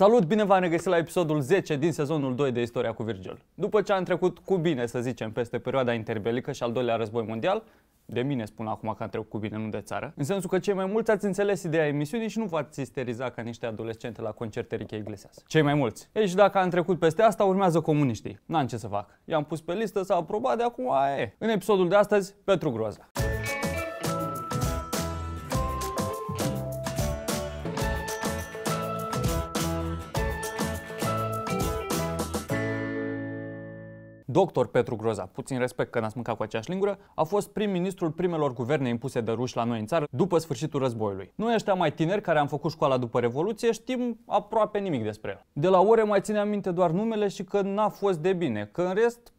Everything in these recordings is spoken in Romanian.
Salut, bine v-am regăsit la episodul 10 din sezonul 2 de Istoria cu Virgil. După ce am trecut cu bine, să zicem, peste perioada interbelică și al doilea război mondial, de mine spun acum că am trecut cu bine, nu de țară, în sensul că cei mai mulți ați înțeles ideea emisiunii și nu v-ați isteriza ca niște adolescente la concerte Riche Iglesias. Cei mai mulți. Ei și dacă am trecut peste asta, urmează comuniștii. N-am ce să fac. I-am pus pe listă, s-a aprobat, de acum aia e. În episodul de astăzi, Petru Groza. Dr. Petru Groza, puțin respect că n-ați mâncat cu aceeași lingură, a fost prim-ministrul primelor guverne impuse de ruși la noi în țară după sfârșitul războiului. Noi ăștia mai tineri care am făcut școala după Revoluție știm aproape nimic despre el. De la ore mai ține minte doar numele și că n-a fost de bine, că în rest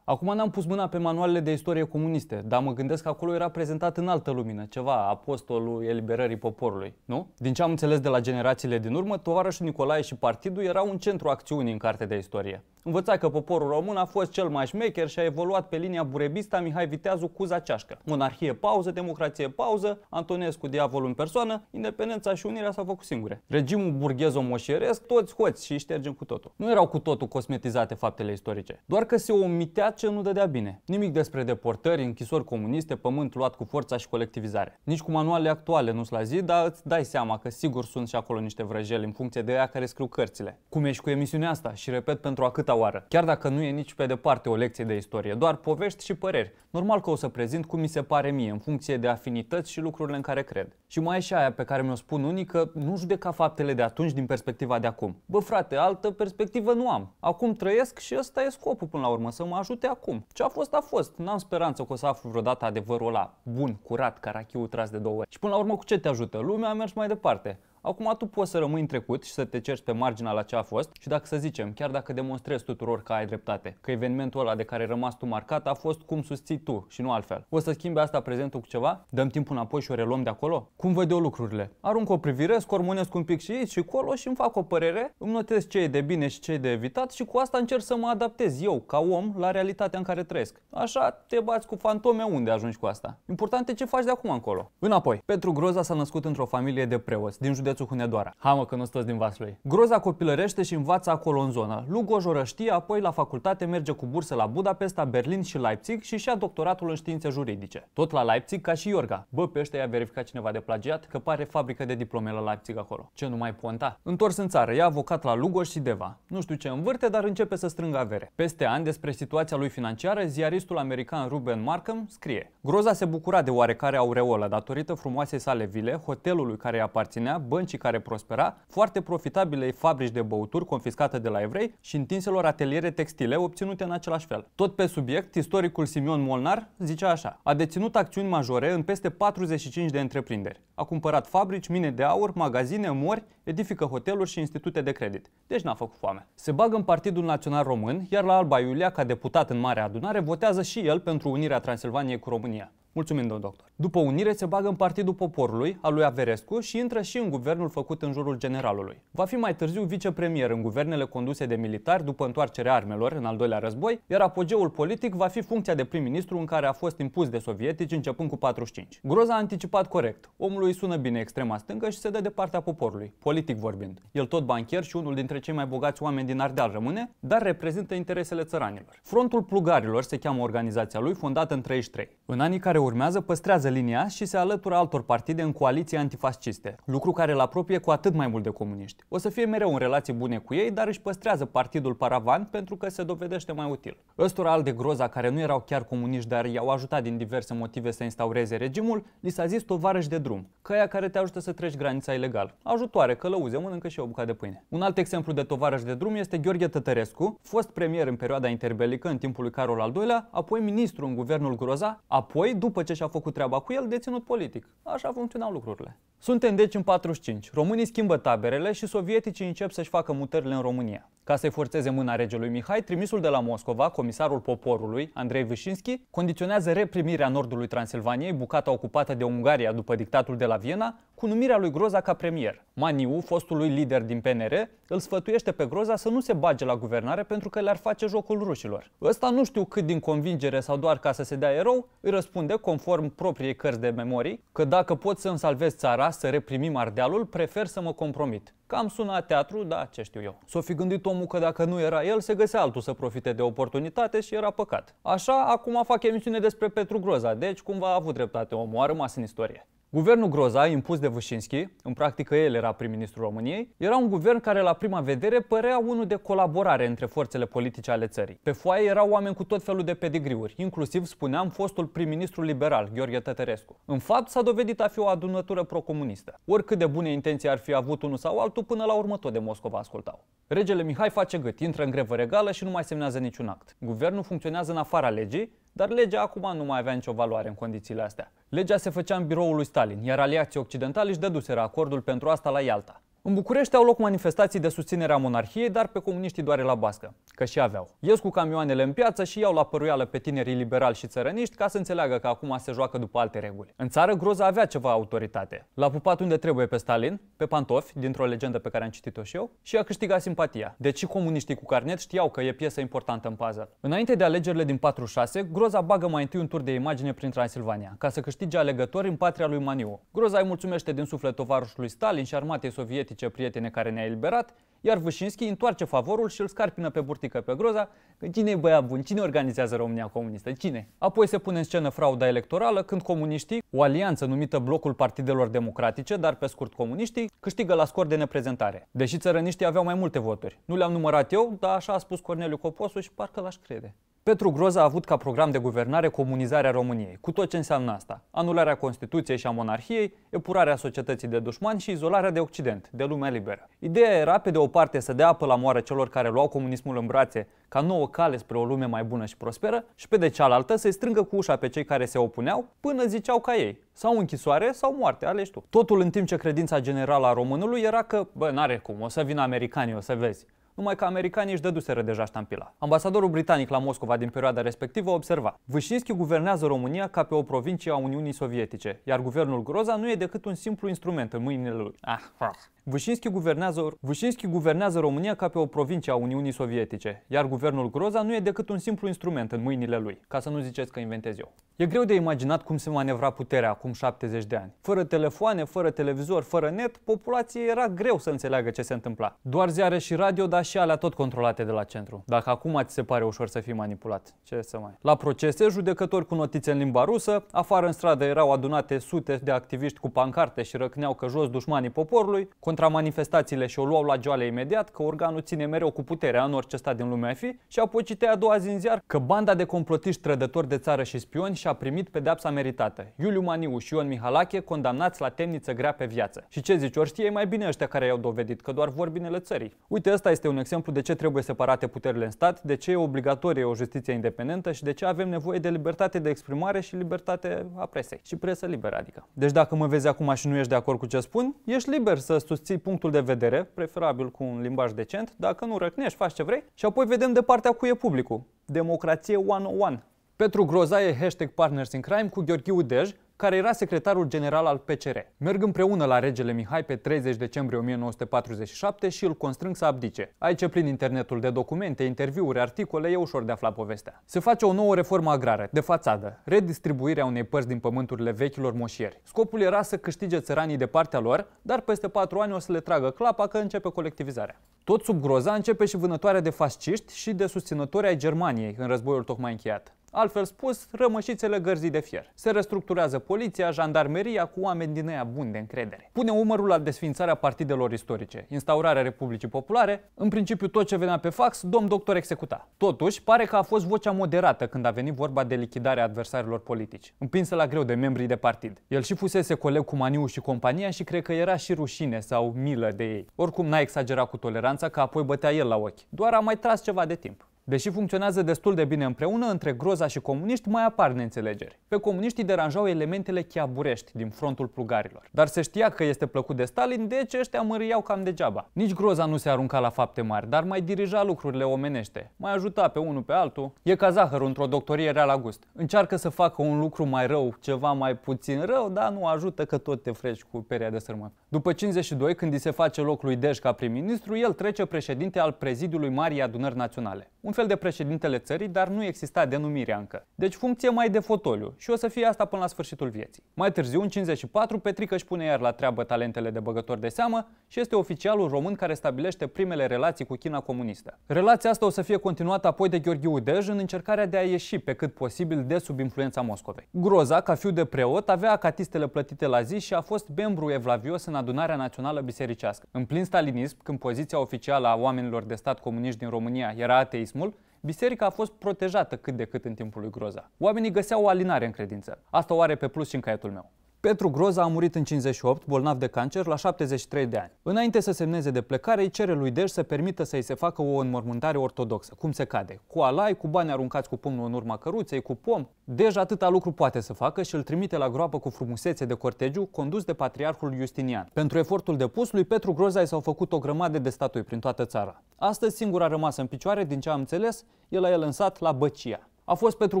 Acum n-am pus mâna pe manualele de istorie comuniste, dar mă gândesc că acolo era prezentat în altă lumină, ceva, apostolul eliberării poporului, nu? Din ce am înțeles de la generațiile din urmă, tovarășul Nicolae și partidul erau un centru acțiunii în carte de istorie. Învăța că poporul român a fost cel mai șmecher și a evoluat pe linia burebista Mihai Viteazu cu Zaceașcă. Monarhie pauză, democrație pauză, Antonescu diavolul în persoană, independența și unirea s-au făcut singure. Regimul burghezo-moșieresc, toți hoți și ștergem cu totul. Nu erau cu totul cosmetizate faptele istorice, doar că se omitea ce nu dădea bine. Nimic despre deportări, închisori comuniste, pământ luat cu forța și colectivizare. Nici cu manualele actuale nu-s la zi, dar îți dai seama că sigur sunt și acolo niște vrăjeli în funcție de ea care scriu cărțile. Cum ești cu emisiunea asta și repet pentru a câta oară. Chiar dacă nu e nici pe departe o lecție de istorie, doar povești și păreri. Normal că o să prezint cum mi se pare mie, în funcție de afinități și lucrurile în care cred. Și mai e și aia pe care mi-o spun unii că nu judeca faptele de atunci din perspectiva de acum. Bă frate, altă perspectivă nu am. Acum trăiesc și ăsta e scopul până la urmă, să mă ajute este acum. Ce a fost, a fost. N-am speranță că o să aflu vreodată adevărul ăla bun, curat, carachiu tras de două ori. Și până la urmă cu ce te ajută? Lumea a mers mai departe. Acum tu poți să rămâi în trecut și să te cerci pe marginea la ce a fost și dacă să zicem, chiar dacă demonstrezi tuturor că ai dreptate, că evenimentul ăla de care ai rămas tu marcat a fost cum susții tu și nu altfel. O să schimbi asta prezentul cu ceva? Dăm timpul înapoi și o reluăm de acolo? Cum văd eu lucrurile? Arunc o privire, scormonesc un pic și aici și acolo și îmi fac o părere, îmi notez ce e de bine și ce e de evitat și cu asta încerc să mă adaptez eu, ca om, la realitatea în care trăiesc. Așa te bați cu fantome unde ajungi cu asta. Important e ce faci de acum încolo. Înapoi, Pentru Groza s-a născut într-o familie de preoți din județul județul Hunedoara. Hamă că nu stăți din Vaslui. Groza copilărește și învață acolo în zonă. Lugojorăștie, apoi la facultate merge cu bursă la Budapesta, Berlin și Leipzig și și-a doctoratul în științe juridice. Tot la Leipzig ca și Iorga. Bă, pe ăștia i-a verificat cineva de plagiat că pare fabrică de diplome la Leipzig acolo. Ce nu mai ponta? Întors în țară, e avocat la Lugo și Deva. Nu știu ce învârte, dar începe să strângă avere. Peste ani despre situația lui financiară, ziaristul american Ruben Markham scrie Groza se bucura de oarecare aureolă datorită frumoasei sale vile, hotelului care îi aparținea, bănci băncii care prospera, foarte profitabilei fabrici de băuturi confiscate de la evrei și întinselor ateliere textile obținute în același fel. Tot pe subiect, istoricul Simion Molnar zicea așa. A deținut acțiuni majore în peste 45 de întreprinderi. A cumpărat fabrici, mine de aur, magazine, mori, edifică hoteluri și institute de credit. Deci n-a făcut foame. Se bagă în Partidul Național Român, iar la Alba Iulia, ca deputat în Marea Adunare, votează și el pentru unirea Transilvaniei cu România. Mulțumim, domn doctor. După unire se bagă în Partidul Poporului, al lui Averescu, și intră și în guvernul făcut în jurul generalului. Va fi mai târziu vicepremier în guvernele conduse de militari după întoarcerea armelor în al doilea război, iar apogeul politic va fi funcția de prim-ministru în care a fost impus de sovietici începând cu 45. Groza a anticipat corect. Omului sună bine extrema stângă și se dă de partea poporului, politic vorbind. El tot bancher și unul dintre cei mai bogați oameni din Ardeal rămâne, dar reprezintă interesele țăranilor. Frontul Plugarilor se cheamă organizația lui, fondată în 33. În anii care urmează păstrează linia și se alătură altor partide în coaliții antifasciste, lucru care îl apropie cu atât mai mult de comuniști. O să fie mereu în relații bune cu ei, dar își păstrează partidul Paravan pentru că se dovedește mai util. Ăstora al de groza, care nu erau chiar comuniști, dar i-au ajutat din diverse motive să instaureze regimul, li s-a zis tovarăși de drum, căia care te ajută să treci granița ilegal. Ajutoare, călăuze, mănâncă și o bucată de pâine. Un alt exemplu de tovarăș de drum este Gheorghe Tătărescu, fost premier în perioada interbelică în timpul lui Carol al II-lea, apoi ministru în guvernul Groza, apoi, după după ce și-a făcut treaba cu el, deținut politic. Așa funcționau lucrurile. Suntem deci în 45. Românii schimbă taberele și sovieticii încep să-și facă mutările în România. Ca să-i forțeze mâna regelui Mihai, trimisul de la Moscova, comisarul poporului, Andrei Vișinski, condiționează reprimirea nordului Transilvaniei, bucata ocupată de Ungaria după dictatul de la Viena, cu numirea lui Groza ca premier. Maniu, fostului lider din PNR, îl sfătuiește pe Groza să nu se bage la guvernare pentru că le-ar face jocul rușilor. Ăsta nu știu cât din convingere sau doar ca să se dea erou, îi răspunde, conform propriei cărți de memorii, că dacă pot să-mi salvez țara, să reprimim Ardealul, prefer să mă compromit. Cam suna teatru, da, ce știu eu. S-o fi gândit omul că dacă nu era el, se găsea altul să profite de oportunitate și era păcat. Așa, acum fac emisiune despre Petru Groza, deci cumva a avut dreptate omul, a rămas în istorie. Guvernul Groza, impus de Vâșinski, în practică el era prim-ministru României, era un guvern care la prima vedere părea unul de colaborare între forțele politice ale țării. Pe foaie erau oameni cu tot felul de pedigriuri, inclusiv, spuneam, fostul prim-ministru liberal, Gheorghe Tătărescu. În fapt, s-a dovedit a fi o adunătură procomunistă. Oricât de bune intenții ar fi avut unul sau altul, până la urmă tot de Moscova ascultau. Regele Mihai face gât, intră în grevă regală și nu mai semnează niciun act. Guvernul funcționează în afara legii, dar legea acum nu mai avea nicio valoare în condițiile astea. Legea se făcea în biroul lui Stalin, iar aliații occidentali își dăduseră acordul pentru asta la Ialta. În București au loc manifestații de susținere a monarhiei, dar pe comuniștii doare la bască, că și aveau. Ies cu camioanele în piață și iau la păruială pe tinerii liberali și țărăniști ca să înțeleagă că acum se joacă după alte reguli. În țară, Groza avea ceva autoritate. L-a pupat unde trebuie pe Stalin, pe pantofi, dintr-o legendă pe care am citit-o și eu, și a câștigat simpatia. Deci și comuniștii cu carnet știau că e piesă importantă în puzzle. Înainte de alegerile din 46, Groza bagă mai întâi un tur de imagine prin Transilvania, ca să câștige alegători în patria lui Maniu. Groza îi mulțumește din suflet tovarășului Stalin și armatei sovietice politice prietene care ne-a eliberat, iar Vâșinski întoarce favorul și îl scarpină pe burtică pe groza că cine e băiat bun, cine organizează România comunistă, cine? Apoi se pune în scenă frauda electorală când comuniștii, o alianță numită Blocul Partidelor Democratice, dar pe scurt comuniștii, câștigă la scor de neprezentare. Deși țărăniștii aveau mai multe voturi. Nu le-am numărat eu, dar așa a spus Corneliu Coposu și parcă l-aș crede. Petru Groza a avut ca program de guvernare comunizarea României, cu tot ce înseamnă asta. Anularea Constituției și a monarhiei, epurarea societății de dușmani și izolarea de Occident, de lumea liberă. Ideea era, pe de o parte, să dea apă la moară celor care luau comunismul în brațe ca nouă cale spre o lume mai bună și prosperă și, pe de cealaltă, să-i strângă cu ușa pe cei care se opuneau până ziceau ca ei. Sau închisoare sau moarte, alegi tu. Totul în timp ce credința generală a românului era că, bă, n-are cum, o să vină americanii, o să vezi numai că americanii își dăduseră deja ștampila. Ambasadorul britanic la Moscova din perioada respectivă observa Vâșinski guvernează România ca pe o provincie a Uniunii Sovietice, iar guvernul Groza nu e decât un simplu instrument în mâinile lui. Ah, ah. Vâșinski guvernează, Vâșinski guvernează România ca pe o provincie a Uniunii Sovietice, iar guvernul Groza nu e decât un simplu instrument în mâinile lui, ca să nu ziceți că inventez eu. E greu de imaginat cum se manevra puterea acum 70 de ani. Fără telefoane, fără televizor, fără net, populației era greu să înțeleagă ce se întâmpla. Doar ziare și radio, dar și alea tot controlate de la centru. Dacă acum ți se pare ușor să fii manipulat, ce să mai... La procese, judecători cu notițe în limba rusă, afară în stradă erau adunate sute de activiști cu pancarte și răcneau că jos dușmanii poporului, contra manifestațiile și o luau la joale imediat că organul ține mereu cu puterea în orice stat din lumea fi și apoi citea a doua zi în ziar că banda de complotiști trădători de țară și spioni și-a primit pedepsa meritată. Iuliu Maniu și Ion Mihalache condamnați la temniță grea pe viață. Și ce zici, ori știe mai bine ăștia care i-au dovedit că doar vorbinele țării. Uite, ăsta este un un exemplu de ce trebuie separate puterile în stat, de ce e obligatorie o justiție independentă și de ce avem nevoie de libertate de exprimare și libertate a presei. Și presă liberă, adică. Deci dacă mă vezi acum și nu ești de acord cu ce spun, ești liber să susții punctul de vedere, preferabil cu un limbaj decent, dacă nu răcnești, faci ce vrei și apoi vedem de partea cu e publicul. Democrație 101. Petru Groza e hashtag Partners in Crime cu Gheorghiu Dej, care era secretarul general al PCR. Merg împreună la regele Mihai pe 30 decembrie 1947 și îl constrâng să abdice. Aici, prin internetul de documente, interviuri, articole, e ușor de aflat povestea. Se face o nouă reformă agrară, de fațadă, redistribuirea unei părți din pământurile vechilor moșieri. Scopul era să câștige țăranii de partea lor, dar peste patru ani o să le tragă clapa că începe colectivizarea. Tot sub groza începe și vânătoarea de fasciști și de susținători ai Germaniei în războiul tocmai încheiat. Altfel spus, rămășițele gărzii de fier. Se restructurează poliția, jandarmeria cu oameni din ea buni de încredere. Pune umărul la desfințarea partidelor istorice, instaurarea Republicii Populare, în principiu tot ce venea pe fax, domn doctor executa. Totuși, pare că a fost vocea moderată când a venit vorba de lichidarea adversarilor politici, împinsă la greu de membrii de partid. El și fusese coleg cu Maniu și compania și cred că era și rușine sau milă de ei. Oricum n-a exagerat cu toleranța că apoi bătea el la ochi. Doar a mai tras ceva de timp. Deși funcționează destul de bine împreună, între Groza și comuniști mai apar neînțelegeri. Pe comuniștii deranjau elementele chiaburești din frontul plugarilor. Dar se știa că este plăcut de Stalin, deci ăștia mărâiau cam degeaba. Nici Groza nu se arunca la fapte mari, dar mai dirija lucrurile omenește. Mai ajuta pe unul pe altul. E ca zahăr într-o doctorie real la gust. Încearcă să facă un lucru mai rău, ceva mai puțin rău, dar nu ajută că tot te freci cu peria de sârmă. După 52, când îi se face loc lui Dej ca prim-ministru, el trece președinte al prezidiului Marii Adunări Naționale. Un fel de președintele țării, dar nu exista denumirea încă. Deci funcție mai de fotoliu și o să fie asta până la sfârșitul vieții. Mai târziu, în 54, Petrică își pune iar la treabă talentele de băgător de seamă și este oficialul român care stabilește primele relații cu China comunistă. Relația asta o să fie continuată apoi de Gheorghe Udej în încercarea de a ieși pe cât posibil de sub influența Moscovei. Groza, ca fiu de preot, avea acatistele plătite la zi și a fost membru evlavios în adunarea națională bisericească. În plin stalinism, când poziția oficială a oamenilor de stat comuniști din România era ateismul, biserica a fost protejată cât de cât în timpul lui Groza. Oamenii găseau o alinare în credință. Asta o are pe plus și în caietul meu. Petru Groza a murit în 58, bolnav de cancer, la 73 de ani. Înainte să semneze de plecare, îi cere lui Dej să permită să-i se facă o înmormântare ortodoxă, cum se cade, cu alai, cu bani aruncați cu pumnul în urma căruței, cu pom. Dej atâta lucru poate să facă și îl trimite la groapă cu frumusețe de cortegiu, condus de patriarhul Justinian. Pentru efortul depus, lui Petru Groza i s-au făcut o grămadă de statui prin toată țara. Astăzi, singura rămasă în picioare, din ce am înțeles, e a el în sat, la Băcia. A fost Petru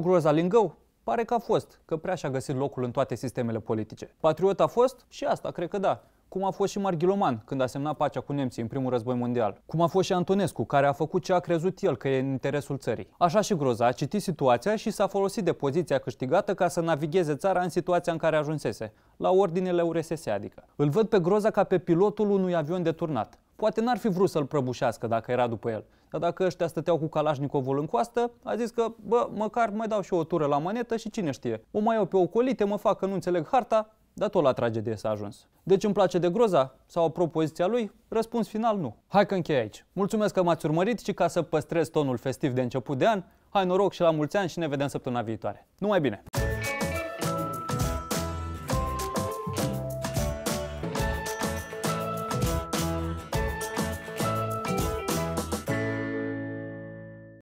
Groza Lingău? Pare că a fost, că prea și-a găsit locul în toate sistemele politice. Patriot a fost și asta, cred că da. Cum a fost și Marghiloman când a semnat pacea cu nemții în primul război mondial. Cum a fost și Antonescu, care a făcut ce a crezut el că e în interesul țării. Așa și Groza a citit situația și s-a folosit de poziția câștigată ca să navigheze țara în situația în care ajunsese, la ordinele URSS adică. Îl văd pe Groza ca pe pilotul unui avion deturnat Poate n-ar fi vrut să-l prăbușească dacă era după el. Dar dacă ăștia stăteau cu Kalashnikovul în coastă, a zis că, bă, măcar mai dau și o tură la manetă și cine știe. O mai iau pe ocolite, mă fac că nu înțeleg harta, dar tot la tragedie s-a ajuns. Deci îmi place de groza sau propoziția lui? Răspuns final nu. Hai că închei aici. Mulțumesc că m-ați urmărit și ca să păstrez tonul festiv de început de an, hai noroc și la mulți ani și ne vedem săptămâna viitoare. Numai bine!